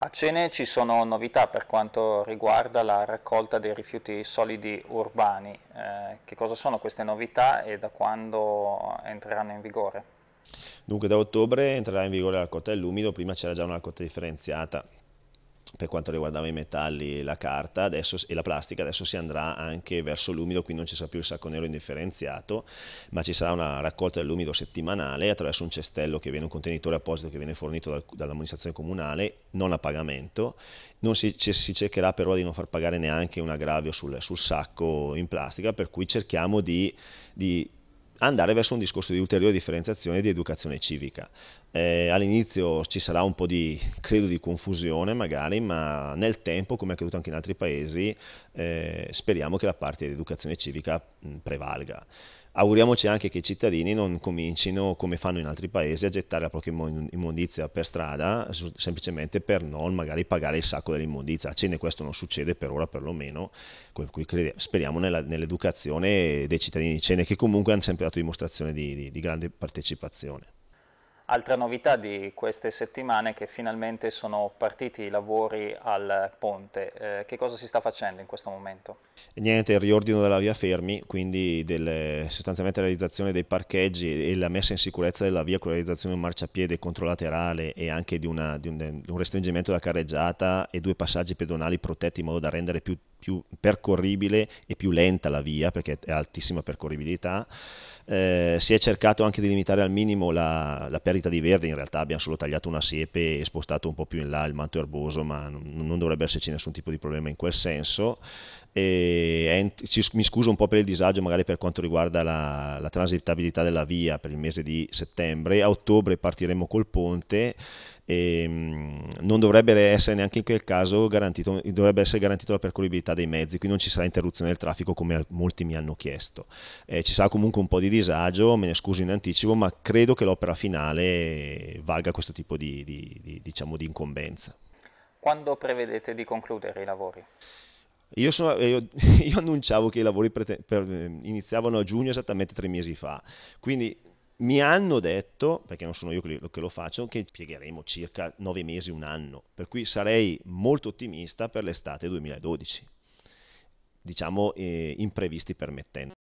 A Cene ci sono novità per quanto riguarda la raccolta dei rifiuti solidi urbani. Eh, che cosa sono queste novità e da quando entreranno in vigore? Dunque da ottobre entrerà in vigore la raccolta dell'umido, prima c'era già una raccolta differenziata per quanto riguardava i metalli, la carta adesso, e la plastica, adesso si andrà anche verso l'umido, quindi non ci sarà più il sacco nero indifferenziato, ma ci sarà una raccolta dell'umido settimanale attraverso un cestello che viene un contenitore apposito che viene fornito dal, dall'amministrazione comunale, non a pagamento. Non si, si, cercherà però di non far pagare neanche un aggravio sul, sul sacco in plastica, per cui cerchiamo di, di andare verso un discorso di ulteriore differenziazione di educazione civica. Eh, all'inizio ci sarà un po' di, credo, di confusione magari, ma nel tempo, come è accaduto anche in altri paesi, eh, speriamo che la parte di educazione civica mh, prevalga. Auguriamoci anche che i cittadini non comincino, come fanno in altri paesi, a gettare la propria immondizia per strada semplicemente per non magari pagare il sacco dell'immondizia. A Cene questo non succede per ora perlomeno, speriamo nell'educazione dei cittadini di Cene che comunque hanno sempre dato dimostrazione di, di, di grande partecipazione. Altra novità di queste settimane è che finalmente sono partiti i lavori al ponte. Eh, che cosa si sta facendo in questo momento? Niente, il riordino della via Fermi, quindi delle, sostanzialmente la realizzazione dei parcheggi e la messa in sicurezza della via con la realizzazione di un marciapiede controlaterale e anche di, una, di, un, di, un, restringimento della carreggiata e due passaggi pedonali protetti in modo da rendere più, più percorribile e più lenta la via perché è altissima percorribilità eh, si è cercato anche di limitare al minimo la, la, perdita di verde, in realtà abbiamo solo tagliato una siepe e spostato un po' più in là il manto erboso, ma non, non dovrebbe esserci nessun tipo di problema in quel senso e mi scuso un po' per il disagio magari per quanto riguarda la, la transitabilità della via per il mese di settembre, a ottobre partiremo col ponte e ehm, non dovrebbe essere neanche in quel caso garantito, dovrebbe essere garantito la percorribilità dei mezzi, quindi non ci sarà interruzione del traffico come molti mi hanno chiesto. Eh, ci sarà comunque un po' di disagio, me ne scuso in anticipo, ma credo che l'opera finale valga questo tipo di, di, di, diciamo, di incombenza. Quando prevedete di concludere i lavori? Io, sono, eh, io, io annunciavo che i lavori per, per, eh, iniziavano a giugno esattamente tre mesi fa, quindi mi hanno detto, perché non sono io che lo, che lo faccio, che piegheremo circa nove mesi, un anno, per cui sarei molto ottimista per l'estate 2012, diciamo eh, imprevisti permettendo.